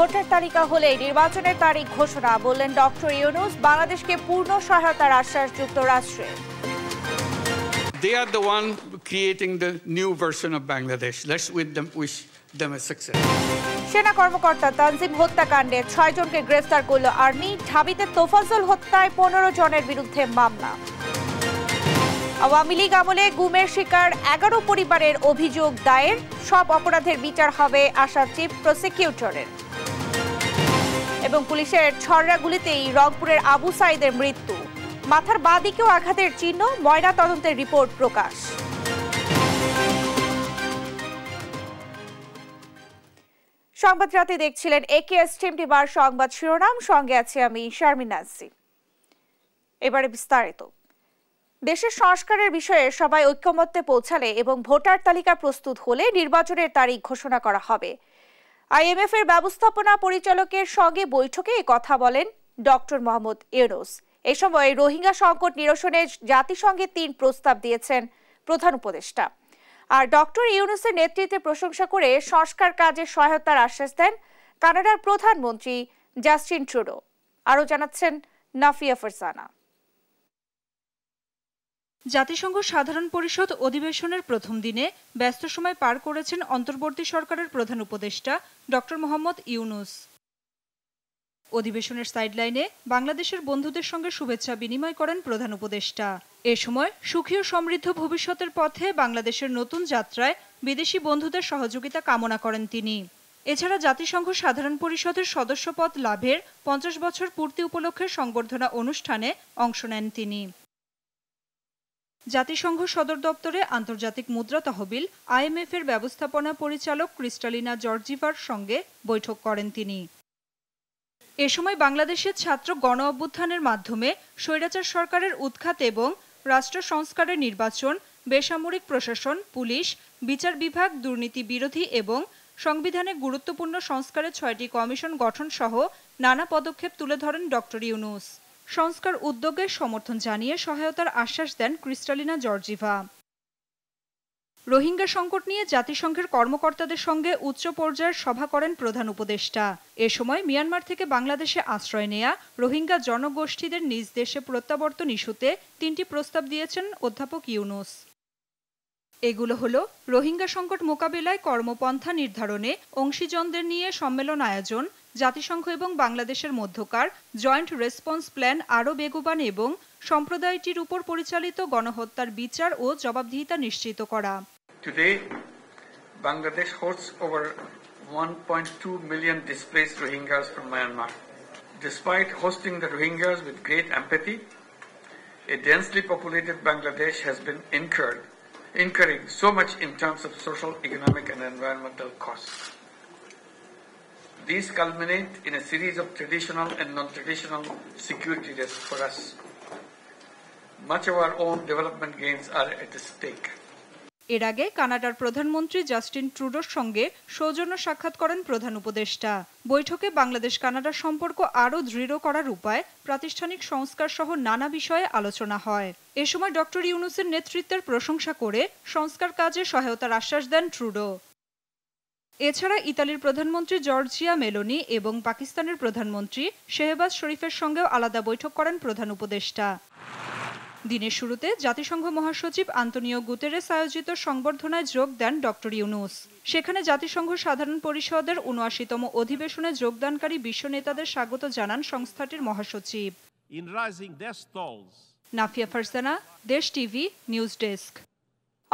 Voter তালিকা হলেই নির্বাচনের তারিখ ঘোষণা বললেন ডক্টর ইউনুস বাংলাদেশকে পূর্ণ সহায়তার আশ্বাস যুক্তরাষ্ট্রের They are the one creating the new version of Bangladesh. Let's with them wish them a success. সেনা কর্মকর্তা তানজিম হত্যাকাণ্ডে ছয় জনকে গ্রেফতার করল আর্মি ঢাবিতে তোফাজল হত্যায় পনেরো জনের বিরুদ্ধে মামলা আওয়ামী লীগ আমলে গুমের শিকার এগারো পরিবারের অভিযোগ দায়ের সব অপরাধের বিচার হবে আশা চিফ প্রসিকিউটরের এবং পুলিশের ছড়রা গুলিতেই রংপুরের আবু সাইদের মৃত্যু মাথার বাঁদিকেও আঘাতের চিহ্ন ময়না তদন্তের রিপোর্ট প্রকাশ সংবাদ রাতে দেখছিলেন একেএস এস টিমটি বার সংবাদ শিরোনাম সঙ্গে আছে আমি শারমিন নাসি এবারে বিস্তারিত দেশের সংস্কারের বিষয়ে সবাই ঐক্যমত্যে পৌঁছালে এবং ভোটার তালিকা প্রস্তুত হলে নির্বাচনের তারিখ ঘোষণা করা হবে আইএমএফ এর ব্যবস্থাপনা পরিচালকের সঙ্গে বৈঠকে কথা বলেন ডক্টর মোহাম্মদ ইউনুস এ সময় রোহিঙ্গা সংকট নিরসনে জাতিসংঘে তিন প্রস্তাব দিয়েছেন প্রধান উপদেষ্টা আর ডক্টর ইউনুসের নেতৃত্বে প্রশংসা করে সংস্কার কাজে সহায়তার আশ্বাস দেন কানাডার প্রধানমন্ত্রী জাস্টিন ট্রুডো আরও জানাচ্ছেন নাফিয়া ফারসানা জাতিসংঘ সাধারণ পরিষদ অধিবেশনের প্রথম দিনে ব্যস্ত সময় পার করেছেন অন্তর্বর্তী সরকারের প্রধান উপদেষ্টা ড মোহাম্মদ ইউনুস অধিবেশনের সাইডলাইনে বাংলাদেশের বন্ধুদের সঙ্গে শুভেচ্ছা বিনিময় করেন প্রধান উপদেষ্টা এ সময় সুখী ও সমৃদ্ধ ভবিষ্যতের পথে বাংলাদেশের নতুন যাত্রায় বিদেশি বন্ধুদের সহযোগিতা কামনা করেন তিনি এছাড়া জাতিসংঘ সাধারণ পরিষদের সদস্যপদ লাভের পঞ্চাশ বছর পূর্তি উপলক্ষে সংবর্ধনা অনুষ্ঠানে অংশ নেন তিনি জাতিসংঘ সদর দপ্তরে আন্তর্জাতিক মুদ্রা তহবিল আইএমএফ এর ব্যবস্থাপনা পরিচালক ক্রিস্টালিনা জর্জিভার সঙ্গে বৈঠক করেন তিনি এ সময় বাংলাদেশের ছাত্র গণ অভ্যুত্থানের মাধ্যমে স্বৈরাচার সরকারের উৎখাত এবং রাষ্ট্র সংস্কারের নির্বাচন বেসামরিক প্রশাসন পুলিশ বিচার বিভাগ দুর্নীতি বিরোধী এবং সংবিধানে গুরুত্বপূর্ণ সংস্কারের ছয়টি কমিশন গঠন সহ নানা পদক্ষেপ তুলে ধরেন ডক্টর ইউনুস সংস্কার উদ্যোগে সমর্থন জানিয়ে সহায়তার আশ্বাস দেন ক্রিস্টালিনা জর্জিভা রোহিঙ্গা সংকট নিয়ে জাতিসংঘের কর্মকর্তাদের সঙ্গে উচ্চ পর্যায়ের সভা করেন প্রধান উপদেষ্টা এ সময় মিয়ানমার থেকে বাংলাদেশে আশ্রয় নেয়া রোহিঙ্গা জনগোষ্ঠীদের নিজ দেশে প্রত্যাবর্তন ইস্যুতে তিনটি প্রস্তাব দিয়েছেন অধ্যাপক ইউনুস এগুলো হলো রোহিঙ্গা সংকট মোকাবেলায় কর্মপন্থা নির্ধারণে অংশীজনদের নিয়ে সম্মেলন আয়োজন জাতিসংঘ এবং বাংলাদেশের মধ্যকার জয়েন্ট রেসপন্স প্ল্যান আরও বেগবান এবং সম্প্রদায়টির উপর পরিচালিত গণহত্যার বিচার ও জবাবদিহিতা নিশ্চিত করা Today, Bangladesh hosts over 1.2 million displaced Rohingyas from Myanmar. Despite hosting the Rohingyas with great empathy, a densely populated Bangladesh has been incurred, incurring so much in terms of social, economic, and environmental costs. These culminate in a series of traditional and non-traditional security risks for us. Much of our own development gains are at stake. এর আগে কানাডার প্রধানমন্ত্রী Justin ট্রুডোর সঙ্গে সৌজন্য সাক্ষাৎ করেন প্রধান উপদেষ্টা বৈঠকে বাংলাদেশ কানাডার সম্পর্ক আরও দৃঢ় করার উপায় প্রাতিষ্ঠানিক সংস্কার সহ নানা বিষয়ে আলোচনা হয় এ সময় ডক্টর ইউনুসের নেতৃত্বের প্রশংসা করে সংস্কার কাজে সহায়তার আশ্বাস দেন ট্রুডো এছাড়া ইতালির প্রধানমন্ত্রী জর্জিয়া মেলোনি এবং পাকিস্তানের প্রধানমন্ত্রী শেহবাজ শরীফের সঙ্গেও আলাদা বৈঠক করেন প্রধান উপদেষ্টা দিনের শুরুতে জাতিসংঘ মহাসচিব আন্তনিও গুতেরেস আয়োজিত সংবর্ধনায় যোগ দেন ডক্টর ইউনুস সেখানে জাতিসংঘ সাধারণ পরিষদের উনআশিতম অধিবেশনে যোগদানকারী বিশ্ব নেতাদের স্বাগত জানান সংস্থাটির মহাসচিব নাফিয়া ফারসানা দেশ টিভি নিউজ ডেস্ক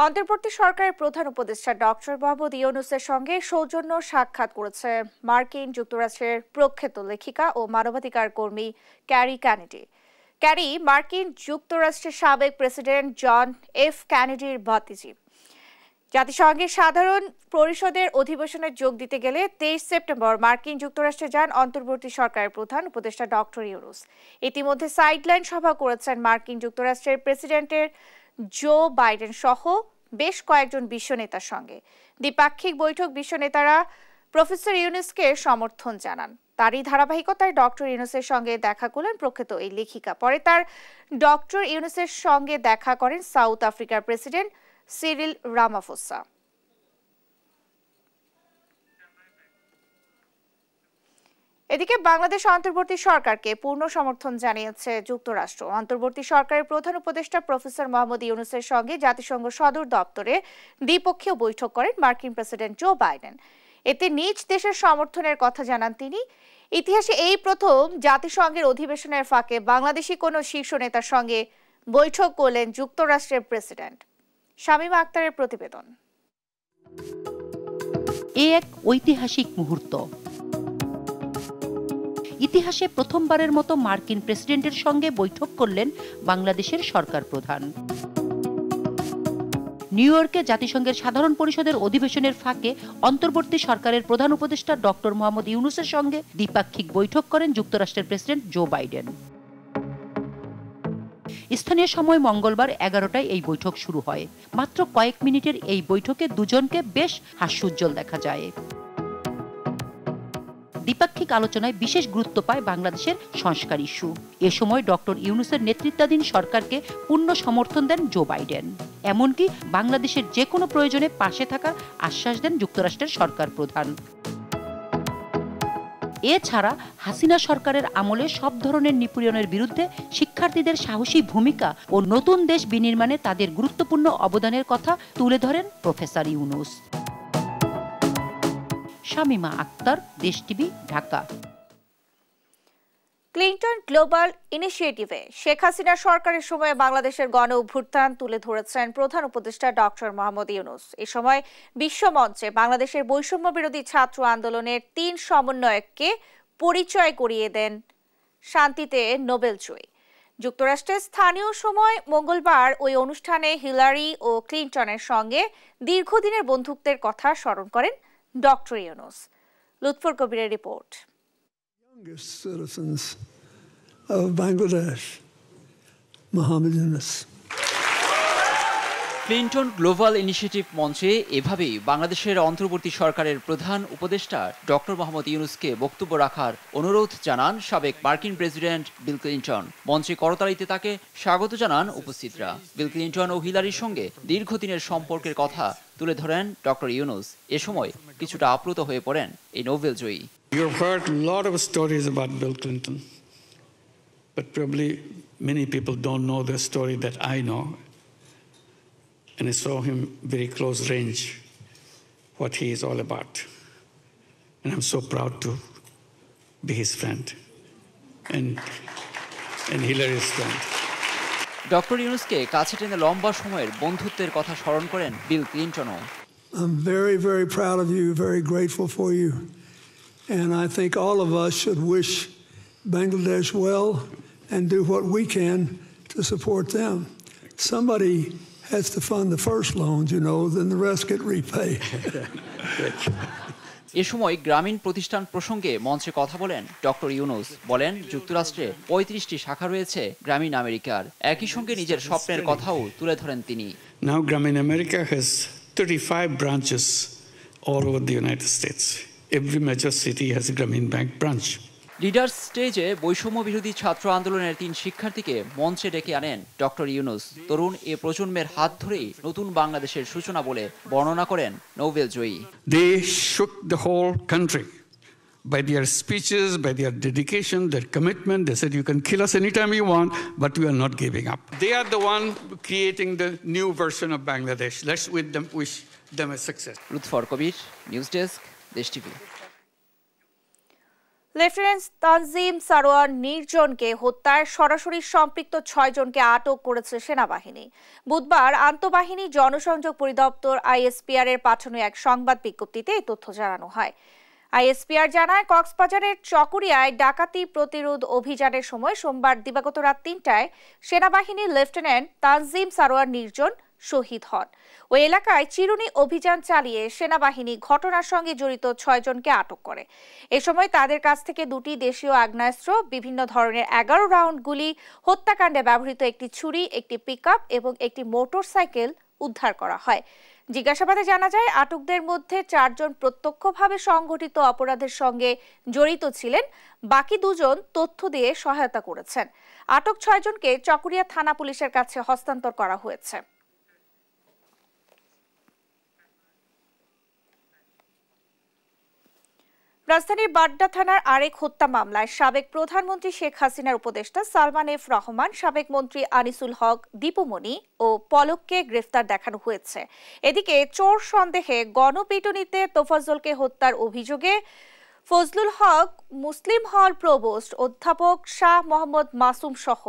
অন্তর্বর্তী সরকারের প্রধান উপদেষ্টা ডক্টর মোহাম্মদ ইউনুসের সঙ্গে সৌজন্য সাক্ষাৎ করেছে মার্কিন যুক্তরাষ্ট্রের প্রখ্যাত লেখিকা ও মানবাধিকার কর্মী ক্যারি ক্যানেডি ক্যারি মার্কিন যুক্তরাষ্ট্রের সাবেক প্রেসিডেন্ট জন এফ ক্যানেডির ভাতিজি জাতিসংঘের সাধারণ পরিষদের অধিবেশনে যোগ দিতে গেলে তেইশ সেপ্টেম্বর মার্কিন যুক্তরাষ্ট্রে যান অন্তর্বর্তী সরকারের প্রধান উপদেষ্টা ডক্টর ইউনুস ইতিমধ্যে সাইডলাইন সভা করেছেন মার্কিন যুক্তরাষ্ট্রের প্রেসিডেন্টের জো বাইডেন সহ বেশ কয়েকজন বিশ্ব নেতার সঙ্গে দ্বিপাক্ষিক বৈঠক বিশ্ব নেতারা প্রফেসর ইউনুসকে সমর্থন জানান তারই ধারাবাহিকতায় ডক্টর ইউনুসের সঙ্গে দেখা করলেন প্রখ্যাত এই লেখিকা পরে তার ডক্টর ইউনুসের সঙ্গে দেখা করেন সাউথ আফ্রিকার প্রেসিডেন্ট সিরিল রামাফোসা এদিকে বাংলাদেশ অন্তর্বর্তী সরকারকে পূর্ণ সমর্থন জানিয়েছে যুক্তরাষ্ট্র অন্তর্বর্তী সরকারের প্রধান উপদেষ্টা প্রফেসর মোহাম্মদ ইউনুসের সঙ্গে জাতিসংঘ সদর দপ্তরে দ্বিপক্ষীয় বৈঠক করেন মার্কিন প্রেসিডেন্ট জো বাইডেন এতে নিজ দেশের সমর্থনের কথা জানান তিনি ইতিহাসে এই প্রথম জাতিসংঘের অধিবেশনের ফাঁকে বাংলাদেশি কোনো শীর্ষ নেতার সঙ্গে বৈঠক করলেন যুক্তরাষ্ট্রের প্রেসিডেন্ট শামীমা আক্তারের প্রতিবেদন এ এক ঐতিহাসিক মুহূর্ত ইতিহাসে প্রথমবারের মতো মার্কিন প্রেসিডেন্টের সঙ্গে বৈঠক করলেন বাংলাদেশের সরকার প্রধান নিউ ইয়র্কে জাতিসংঘের সাধারণ পরিষদের অধিবেশনের ফাঁকে অন্তর্বর্তী সরকারের প্রধান উপদেষ্টা ডক্টর মোহাম্মদ ইউনুসের সঙ্গে দ্বিপাক্ষিক বৈঠক করেন যুক্তরাষ্ট্রের প্রেসিডেন্ট জো বাইডেন স্থানীয় সময় মঙ্গলবার এগারোটায় এই বৈঠক শুরু হয় মাত্র কয়েক মিনিটের এই বৈঠকে দুজনকে বেশ হাস্যোজ্জ্বল দেখা যায় দ্বিপাক্ষিক আলোচনায় বিশেষ গুরুত্ব পায় বাংলাদেশের সংস্কার ইস্যু এ সময় ডক্টর ইউনুসের নেতৃত্বাধীন সরকারকে পূর্ণ সমর্থন দেন জো বাইডেন এমনকি বাংলাদেশের যে কোনো প্রয়োজনে পাশে থাকার আশ্বাস দেন যুক্তরাষ্ট্রের সরকার প্রধান এছাড়া হাসিনা সরকারের আমলে সব ধরনের নিপীড়নের বিরুদ্ধে শিক্ষার্থীদের সাহসী ভূমিকা ও নতুন দেশ বিনির্মাণে তাদের গুরুত্বপূর্ণ অবদানের কথা তুলে ধরেন professor Yunus Shamima Akhtar Desh TV Dhaka Clinton Global ইনিশিয়েটিভে শেখ হাসিনা সরকারের সময়ে বাংলাদেশের গণ অভ্যুত্থান তুলে ধরেছেন প্রধান উপদেষ্টা ডক্টর মোহাম্মদ ইউনুস এ সময় বিশ্ব মঞ্চে বাংলাদেশের বৈষম্য বিরোধী ছাত্র আন্দোলনের তিন সমন্বয়ককে পরিচয় করিয়ে দেন শান্তিতে নোবেল জয়ী যুক্তরাষ্ট্রের স্থানীয় সময় মঙ্গলবার ওই অনুষ্ঠানে হিলারি ও ক্লিন্টনের সঙ্গে দীর্ঘদিনের বন্ধুত্বের কথা স্মরণ করেন ডক্টর ইউনুস লুৎফর কবিরের report youngest citizens of Bangladesh, Mohammed Yunus. Clinton Global Initiative মঞ্চে এভাবেই বাংলাদেশের অন্তর্বর্তী সরকারের প্রধান উপদেষ্টা ডক্টর মোহাম্মদ ইউনুসকে বক্তব্য রাখার অনুরোধ জানান সাবেক মার্কিন প্রেসিডেন্ট বিল ক্লিন্টন মঞ্চে করতালিতে তাকে স্বাগত জানান উপস্থিতরা বিল ক্লিন্টন ও হিলারির সঙ্গে দীর্ঘদিনের সম্পর্কের কথা জয়ী You've heard a lot of stories about Bill Clinton, but probably many people don't know the story that I know. And I saw him very close range, what he is all about. And I'm so proud to be his friend and Hillary's friend. Doctor ইউনুসকে কাছে টেনে লম্বা সময়ের বন্ধুত্বের কথা স্মরণ করেন বিল ক্লিন্টনও I'm very, very proud of you, very grateful for you. And I think all of us should wish Bangladesh well and do what we can to support them. Somebody has to fund the first loans, you know, then the rest get repaid. এ সময় গ্রামীণ প্রতিষ্ঠান প্রসঙ্গে মঞ্চে কথা বলেন doctor Yunus বলেন যুক্তরাষ্ট্রে পঁয়ত্রিশটি শাখা রয়েছে গ্রামীণ আমেরিকার একই সঙ্গে নিজের স্বপ্নের কথাও তুলে ধরেন তিনি নাও গ্রামীণ America has 35 branches all over the United States. Every major city has a Grameen Bank branch. Leader স্টেজে বৈষম্য বিরোধী ছাত্র আন্দোলনের তিন শিক্ষার্থীকে মঞ্চে ডেকে আনেন ডক্টর ইউনুস তরুণ এ প্রজন্মের হাত ধরেই নতুন বাংলাদেশের সূচনা বলে বর্ণনা করেন নোবেল জয়ী they shook the whole country by their speeches, by their dedication, their commitment. They said, you can kill us anytime you want, but we are not giving up. They are the one creating the new version of Bangladesh. Let's with them, wish them a success. Ruth Farkovich, News Desk, Desh TV. Lieutenant Tanzim Sarwar নির্জনকে হত্যায় সরাসরি সম্পৃক্ত ছয়জনকে আটক করেছে সেনাবাহিনী বুধবার আন্তঃবাহিনী জনসংযোগ পরিদপ্তর আইএসপিআর এর পাঠানো এক সংবাদ বিজ্ঞপ্তিতে এই তথ্য জানানো হয় আইএসপিআর জানায় কক্সবাজারের চকরিয়ায় ডাকাতি প্রতিরোধ অভিযানের সময় সোমবার দিবাগত রাত তিনটায় সেনাবাহিনীর লেফটেন্যান্ট তানজিম সারোয়ার নির্জন শহীদ হন ওই এলাকায় চিরুনি অভিযান চালিয়ে সেনাবাহিনী ঘটনার সঙ্গে জড়িত ছয়জনকে আটক করে এ সময় তাদের কাছ থেকে দুটি দেশীয় আগ্নেয়াস্ত্র বিভিন্ন ধরনের এগারো রাউন্ড গুলি হত্যাকাণ্ডে ব্যবহৃত একটি ছুরি একটি পিক এবং একটি মোটর উদ্ধার করা হয় জিজ্ঞাসাবাদে জানা যায় আটকদের মধ্যে চারজন প্রত্যক্ষভাবে সংগঠিত অপরাধের সঙ্গে জড়িত ছিলেন বাকি দুজন তথ্য দিয়ে সহায়তা করেছেন আটক ছয়জনকে চকরিয়া থানা পুলিশের কাছে হস্তান্তর করা হয়েছে রাজধানীর বাড্ডা থানার আরেক হত্যা মামলায় সাবেক প্রধানমন্ত্রী শেখ হাসিনার উপদেষ্টা সালমান এফ রহমান সাবেক মন্ত্রী আনিসুল হক দীপুমণি ও পলককে গ্রেফতার দেখানো হয়েছে এদিকে চোর সন্দেহে গণপিটুনিতে তোফাজ্জলকে হত্যার অভিযোগে ফজলুল হক মুসলিম হল প্রবোস্ট অধ্যাপক শাহ মোহাম্মদ মাসুম সহ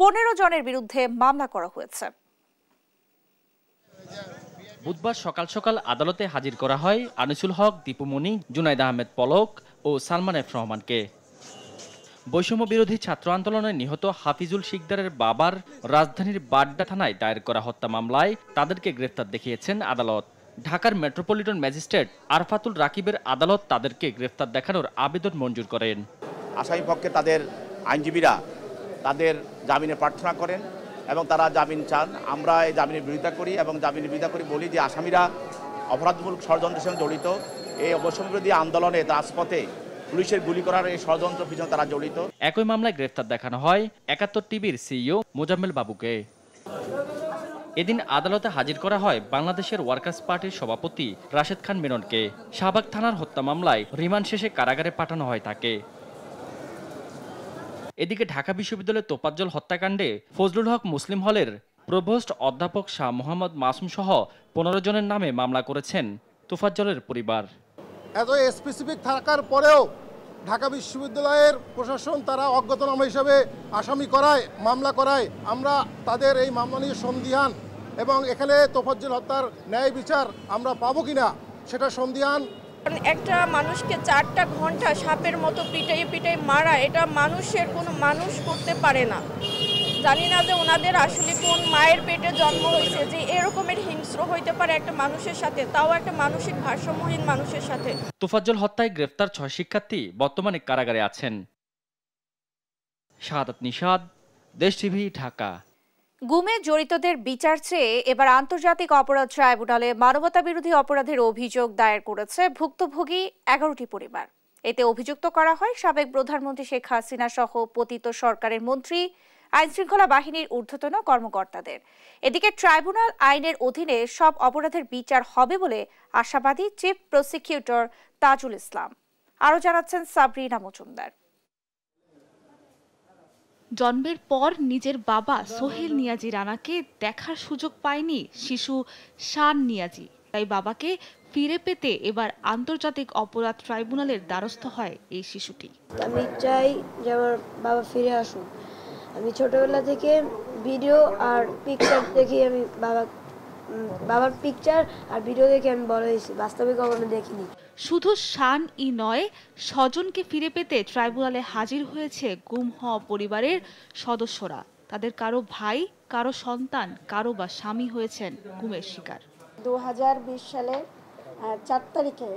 পনেরো জনের বিরুদ্ধে মামলা করা হয়েছে বুধবার সকাল সকাল আদালতে হাজির করা হয় আনিসুল হক দীপুমণি জুনাইদ আহমেদ পলক ও সালমান এফ রহমানকে বৈষম্য বিরোধী ছাত্র আন্দোলনে নিহত হাফিজুল শিকদারের বাবার রাজধানীর বাড্ডা থানায় দায়ের করা হত্যা মামলায় তাদেরকে গ্রেফতার দেখিয়েছেন আদালত ঢাকার মেট্রোপলিটন ম্যাজিস্ট্রেট আরফাতুল রাকিবের আদালত তাদেরকে গ্রেফতার দেখানোর আবেদন মঞ্জুর করেন আসামি পক্ষে তাদের আইনজীবীরা তাদের জামিনে প্রার্থনা করেন এবং তারা জামিন চান আমরা এই জামিনের বিরোধিতা করি এবং জামিনের বিরোধিতা করি বলি যে আসামিরা অপরাধমূলক ষড়যন্ত্রের সঙ্গে জড়িত এই অবসরবিরোধী আন্দোলনে রাজপথে পুলিশের গুলি করার এই ষড়যন্ত্র পিছনে তারা জড়িত একই মামলায় গ্রেফতার দেখানো হয় একাত্তর টিভির সিইও মোজাম্মেল বাবুকে এদিন আদালতে হাজির করা হয় বাংলাদেশের ওয়ার্কার্স পার্টির সভাপতি রাশেদ খান মেননকে শাহবাগ থানার হত্যা মামলায় রিমান্ড শেষে কারাগারে পাঠানো হয় তাকে এদিকে ঢাকা বিশ্ববিদ্যালয়ের তোপাজ্জল হত্যাকাণ্ডে ফজলুল হক মুসলিম হলের প্রভোস্ট অধ্যাপক শাহ মোহাম্মদ মাসুম সহ পনেরো জনের নামে মামলা করেছেন তোফাজ্জলের পরিবার এত স্পেসিফিক থাকার পরেও ঢাকা বিশ্ববিদ্যালয়ের প্রশাসন তারা অজ্ঞাতনামা হিসাবে আসামি করায় মামলা করায় আমরা তাদের এই মামলা নিয়ে সন্দিহান এবং এখানে তোফাজ্জল হত্যার ন্যায় বিচার আমরা পাবো কিনা সেটা সন্দিহান একটা মানুষকে চারটা ঘন্টা সাপের মতো পিটাই পিটাই মারা এটা মানুষের কোনো মানুষ করতে পারে না জানি না যে ওনাদের আসলে কোন মায়ের পেটে জন্ম হয়েছে যে এরকমের হিংস্র হইতে পারে একটা মানুষের সাথে তাও একটা মানসিক ভারসাম্যহীন মানুষের সাথে তোফাজ্জল হত্যায় গ্রেফতার ছয় শিক্ষার্থী বর্তমানে কারাগারে আছেন শাহাদাত নিষাদ দেশ টিভি ঢাকা গুমে জড়িতদের বিচার চেয়ে এবার আন্তর্জাতিক অপরাধ ট্রাইব্যুনালে মানবতা বিরোধী অপরাধের অভিযোগ দায়ের করেছে ভুক্তভোগী এগারোটি পরিবার এতে অভিযুক্ত করা হয় সাবেক প্রধানমন্ত্রী শেখ হাসিনা সহ পতিত সরকারের মন্ত্রী আইনশৃঙ্খলা বাহিনীর ঊর্ধ্বতন কর্মকর্তাদের এদিকে ট্রাইব্যুনাল আইনের অধীনে সব অপরাধের বিচার হবে বলে আশাবাদী চিফ প্রসিকিউটর তাজুল ইসলাম আরও জানাচ্ছেন সাবরিনা মজুমদার জন্মের পর নিজের বাবা সোহেল নিয়াজি রানাকে দেখার সুযোগ পায়নি শিশু শান নিয়াজি তাই বাবাকে ফিরে পেতে এবার আন্তর্জাতিক অপরাধ ট্রাইব্যুনালের দ্বারস্থ হয় এই শিশুটি আমি চাই যে আমার বাবা ফিরে আসুন আমি ছোটবেলা থেকে ভিডিও আর পিকচার দেখি আমি বাবা বাবার পিকচার আর ভিডিও দেখে আমি বড় হয়েছি বাস্তবে কখনো দেখিনি শুধু শান ই নয় স্বজনকে ফিরে পেতে ট্রাইব্যুনালে হাজির হয়েছে গুম হওয়া পরিবারের সদস্যরা তাদের কারো ভাই কারো সন্তান কারো বা স্বামী হয়েছেন গুমের শিকার দু সালে চার তারিখে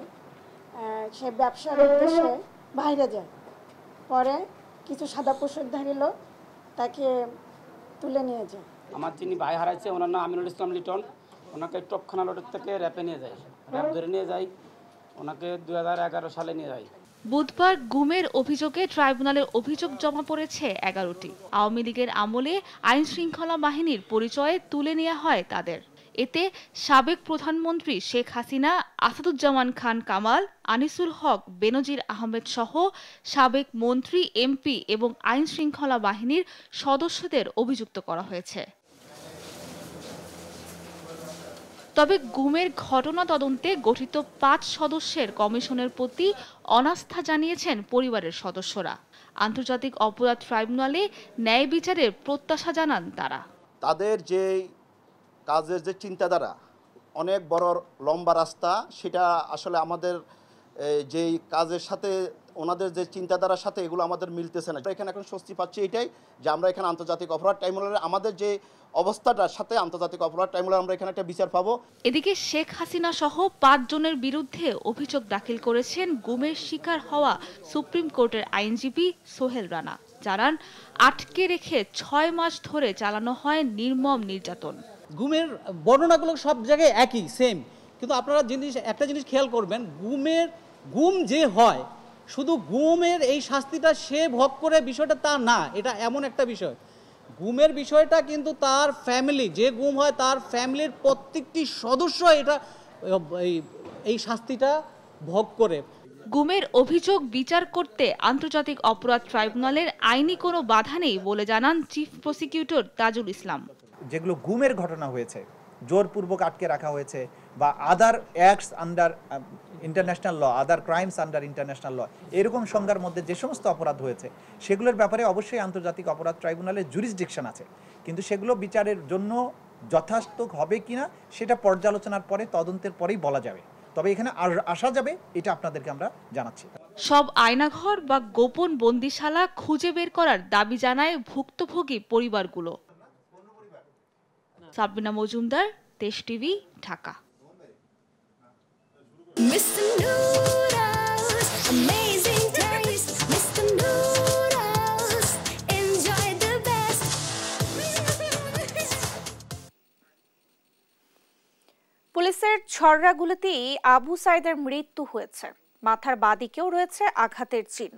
সে ব্যবসার উদ্দেশ্যে বাইরে যায় পরে কিছু সাদা পোশাকধারী লোক তাকে তুলে নিয়ে যায় আমার যিনি ভাই হারাইছে ওনার নাম আমিনুল ইসলাম লিটন ওনাকে টপখানা লটের থেকে র্যাপে নিয়ে যায় র্যাপ ধরে নিয়ে যায় ওনাকে দু সালে নিয়ে যাই বুধবার গুমের অভিযোগে ট্রাইব্যুনালের অভিযোগ জমা পড়েছে এগারোটি আওয়ামী লীগের আমলে আইন শৃঙ্খলা বাহিনীর পরিচয়ে তুলে নেওয়া হয় তাদের এতে সাবেক প্রধানমন্ত্রী শেখ হাসিনা আসাদুজ্জামান খান কামাল আনিসুল হক বেনজির আহমেদ সহ সাবেক মন্ত্রী এমপি এবং আইন শৃঙ্খলা বাহিনীর সদস্যদের অভিযুক্ত করা হয়েছে তবে গুমের ঘটনা তদন্তে গঠিত পাঁচ সদস্যের কমিশনের প্রতি অনাস্থা জানিয়েছেন পরিবারের সদস্যরা আন্তর্জাতিক অপরাধ ট্রাইব্যুনালে ন্যায় বিচারের প্রত্যাশা জানান তারা তাদের যে কাজের যে চিন্তাধারা অনেক বড় লম্বা রাস্তা সেটা আসলে আমাদের যেই কাজের সাথে ওনাদের যে চিন্তাধারার সাথে এগুলো আমাদের মিলতেছে না এখানে এখন স্বস্তি পাচ্ছি এটাই যে আমরা এখানে আন্তর্জাতিক অপরাধ ট্রাইব্যুনালের আমাদের যে অবস্থাটার সাথে আন্তর্জাতিক অপরাধ ট্রাইব্যুনাল আমরা এখানে একটা বিচার পাবো এদিকে শেখ হাসিনা সহ পাঁচজনের বিরুদ্ধে অভিযোগ দাখিল করেছেন গুমের শিকার হওয়া সুপ্রিম কোর্টের আইনজীবী সোহেল রানা জানান আটকে রেখে ছয় মাস ধরে চালানো হয় নির্মম নির্যাতন গুমের বর্ণনাগুলো সব জায়গায় একই সেম কিন্তু আপনারা জিনিস একটা জিনিস খেয়াল করবেন গুমের গুম যে হয় শুধু গুমের এই শাস্তিটা সে ভোগ করে বিষয়টা তা না এটা এমন একটা বিষয় গুমের বিষয়টা কিন্তু তার ফ্যামিলি যে গুম হয় তার ফ্যামিলির প্রত্যেকটি সদস্য এটা এই শাস্তিটা ভোগ করে গুমের অভিযোগ বিচার করতে আন্তর্জাতিক অপরাধ ট্রাইব্যুনালের আইনি কোনো বাধা নেই বলে জানান চিফ প্রসিকিউটর তাজুল ইসলাম যেগুলো গুমের ঘটনা হয়েছে জোরপূর্বক আটকে রাখা হয়েছে বা other acts under international law other crimes under international law এরকম সংজ্ঞার মধ্যে যে সমস্ত অপরাধ হয়েছে সেগুলোর ব্যাপারে অবশ্যই আন্তর্জাতিক অপরাধ ট্রাইব্যুনালের জুরিসডিকশন আছে কিন্তু সেগুলো বিচারের জন্য যথার্থক হবে কি না সেটা পর্যালোচনার পরে তদন্তের পরেই বলা যাবে তবে এখানে আর আসা যাবে এটা আপনাদেরকে আমরা জানাচ্ছি সব আয়নাঘর বা গোপন বন্দিশালা খুঁজে বের করার দাবি জানায় ভুক্তভোগী পরিবারগুলো সাবিনা মজুমদার দেশ টিভি ঢাকা পুলিশের Noodles, গুলোতেই আবু সাইদের মৃত্যু হয়েছে মাথার বাদিকেও রয়েছে আঘাতের চিহ্ন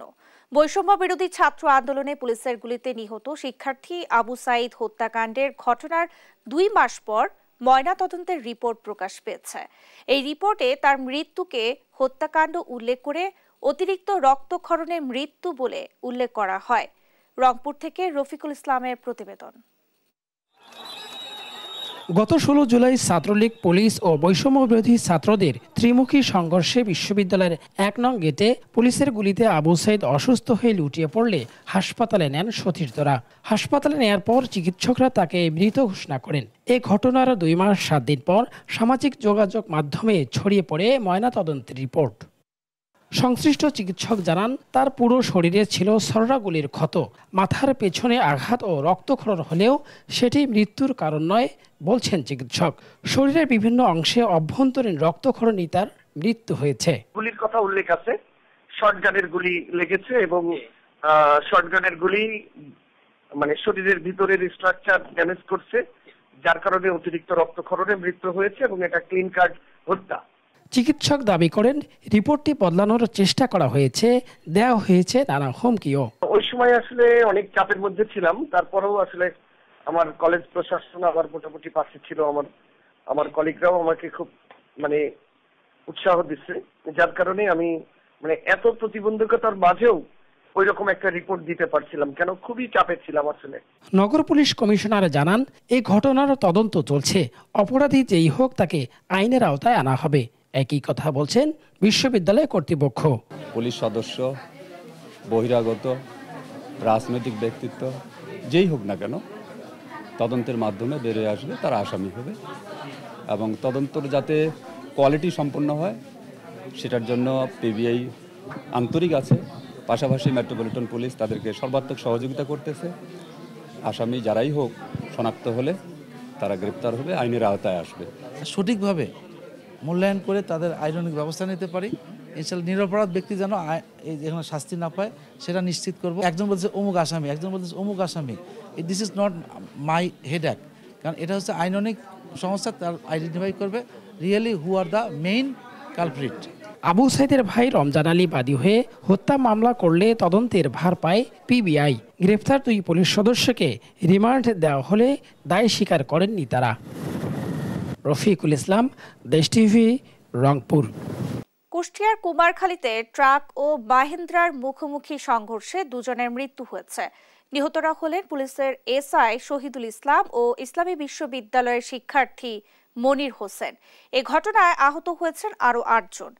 বৈষম্য বিরোধী ছাত্র আন্দোলনে পুলিশের গুলিতে নিহত শিক্ষার্থী আবু সাইদ হত্যাকাণ্ডের ঘটনার দুই মাস পর ময়নাতদন্তের রিপোর্ট প্রকাশ পেয়েছে এই রিপোর্টে তার মৃত্যুকে হত্যাকাণ্ড উল্লেখ করে অতিরিক্ত রক্তক্ষরণে মৃত্যু বলে উল্লেখ করা হয় রংপুর থেকে রফিকুল ইসলামের প্রতিবেদন গত ষোলো জুলাই ছাত্রলীগ পুলিশ ও বৈষম্য বিরোধী ছাত্রদের ত্রিমুখী সংঘর্ষে বিশ্ববিদ্যালয়ের এক নং গেটে পুলিশের গুলিতে আবু সাইদ অসুস্থ হয়ে লুটিয়ে পড়লে হাসপাতালে নেন সতীর্থরা হাসপাতালে নেয়ার পর চিকিৎসকরা তাকে মৃত ঘোষণা করেন এ ঘটনার দুই মাস সাত দিন পর সামাজিক যোগাযোগ মাধ্যমে ছড়িয়ে পড়ে ময়নাতদন্তের রিপোর্ট সংশ্লিষ্ট চিকিৎসক জানান তার পুরো শরীরে ছিল সররাগুলির ক্ষত মাথার পেছনে আঘাত ও রক্তক্ষরণ হলেও সেটি মৃত্যুর কারণ নয় বলছেন চিকিৎসক শরীরের বিভিন্ন অংশে অভ্যন্তরীণ রক্তক্ষরণই তার মৃত্যু হয়েছে গুলির কথা উল্লেখ আছে শটগানের গুলি লেগেছে এবং শটগানের গুলি মানে শরীরের ভিতরের স্ট্রাকচার ড্যামেজ করছে যার কারণে অতিরিক্ত রক্তক্ষরণে মৃত্যু হয়েছে এবং এটা ক্লিন কার্ড হত্যা চিকিৎসক দাবি করেন রিপোর্টটি বদলানোর চেষ্টা করা হয়েছে দেওয়া হয়েছে নানা হুমকিও ওই সময় আসলে অনেক চাপের মধ্যে ছিলাম তারপরেও আসলে আমার কলেজ প্রশাসন আমার মোটামুটি পাশে ছিল আমার আমার কলিগরাও আমাকে খুব মানে উৎসাহ দিচ্ছে যার কারণে আমি মানে এত প্রতিবন্ধকতার মাঝেও ওই রকম একটা রিপোর্ট দিতে পারছিলাম কেন খুবই চাপে ছিলাম আসলে নগর পুলিশ কমিশনার জানান এই ঘটনার তদন্ত চলছে অপরাধী যেই হোক তাকে আইনের আওতায় আনা হবে একই কথা বলছেন বিশ্ববিদ্যালয় কর্তৃপক্ষ পুলিশ সদস্য বহিরাগত রাজনৈতিক ব্যক্তিত্ব যেই হোক না কেন তদন্তের মাধ্যমে বেরিয়ে আসবে তারা আসামি হবে এবং তদন্তর যাতে কোয়ালিটি সম্পন্ন হয় সেটার জন্য পিবিআই আন্তরিক আছে পাশাপাশি মেট্রোপলিটন পুলিশ তাদেরকে সর্বাত্মক সহযোগিতা করতেছে আসামি যারাই হোক শনাক্ত হলে তারা গ্রেপ্তার হবে আইনের আওতায় আসবে সঠিকভাবে মূল্যায়ন করে তাদের আইনিক ব্যবস্থা নিতে পারি ইনশাল্লাহ নিরপরাধ ব্যক্তি যেন এখানে শাস্তি না পায় সেটা নিশ্চিত করব একজন বলছে অমুক আসামি একজন বলছে অমুক আসামি this is not my headache কারণ এটা হচ্ছে আইননিক সংস্থা তার আইডেন্টিফাই করবে really who are the main culprit Abu সাইদের ভাই রমজান আলী বাদী হয়ে হত্যা মামলা করলে তদন্তের ভার পায় পিবিআই গ্রেফতার দুই পুলিশ সদস্যকে রিমান্ড দেওয়া হলে দায় স্বীকার করেননি তারা রফিকুল ইসলাম দেশ টিভি রংপুর কুষ্টিয়ার কুমারখালীতে ট্রাক ও মাহিন্দ্রার মুখোমুখি সংঘর্ষে দুজনের মৃত্যু হয়েছে নিহতরা হলেন পুলিশের এসআই শহীদুল ইসলাম ও ইসলামী বিশ্ববিদ্যালয়ের শিক্ষার্থী মনির হোসেন এ ঘটনায় আহত হয়েছেন আরও আটজন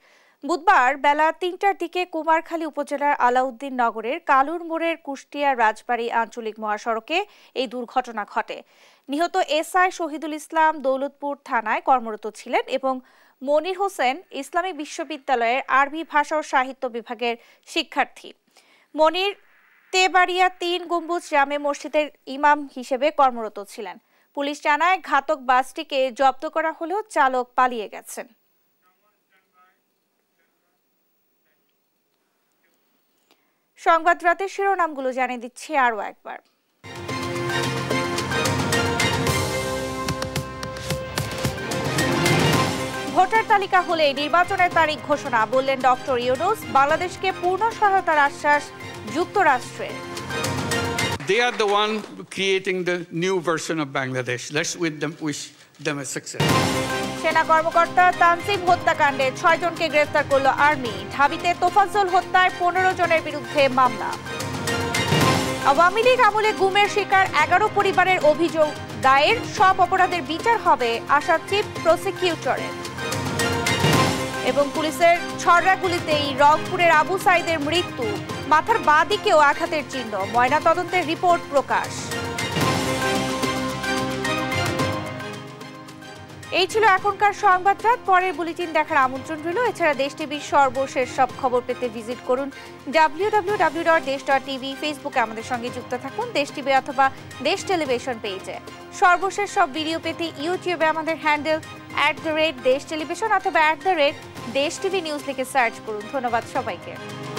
বুধবার বেলা তিনটার দিকে কুমারখালী উপজেলার আলাউদ্দিন নগরের কালুর মোড়ের কুষ্টিয়া রাজবাড়ী আঞ্চলিক মহাসড়কে এই দুর্ঘটনা ঘটে নিহত এসআই শহীদুল ইসলাম দৌলতপুর থানায় কর্মরত ছিলেন এবং মনির হোসেন ইসলামী বিশ্ববিদ্যালয়ের আরবি ভাষা ও সাহিত্য বিভাগের শিক্ষার্থী মনির তেবাড়িয়া তিন গম্বুজ জামে মসজিদের ইমাম হিসেবে কর্মরত ছিলেন পুলিশ জানায় ঘাতক বাসটিকে জব্দ করা হলেও চালক পালিয়ে গেছেন সংবাদ রাতের শিরোনামগুলো জানিয়ে দিচ্ছি আরও একবার ভোটার তালিকা হলে নির্বাচনের তারিখ ঘোষণা বললেন ডক্টর ইউনুস বাংলাদেশকে পূর্ণ সহায়তার আশ্বাস যুক্তরাষ্ট্রের They are the one creating the new version of Bangladesh. Let's with them, wish them a success. সেনা কর্মকর্তা তানসিম হত্যাকাণ্ডে ছয় জনকে গ্রেফতার করল আর্মি ঢাবিতে তোফাজ্জল হত্যায় পনেরো জনের বিরুদ্ধে মামলা আওয়ামী লীগ আমলে গুমের শিকার এগারো পরিবারের অভিযোগ দায়ের সব অপরাধের বিচার হবে আশা চিফ প্রসিকিউটরের এবং পুলিশের ছড়া গুলিতেই রংপুরের আবু সাইদের মৃত্যু মাথার বাঁ দিকেও আঘাতের চিহ্ন ময়নাতদন্তের রিপোর্ট প্রকাশ এই ছিল এখনকার সংবাদটা পরের বুলেটিন দেখার আমন্ত্রণ রইল এছাড়া দেশ টিভির সর্বশেষ সব খবর পেতে ভিজিট করুন W W W dot Desh dot TV ফেসবুকে আমাদের সঙ্গে যুক্ত থাকুন দেশ টিভি অথবা দেশ টেলিভিশন পেজে সর্বশেষ সব ভিডিও পেতে ইউটিউবে আমাদের handle at the rate Desh television অথবা at the rate Desh TV news লিখে সার্চ করুন ধন্যবাদ সবাইকে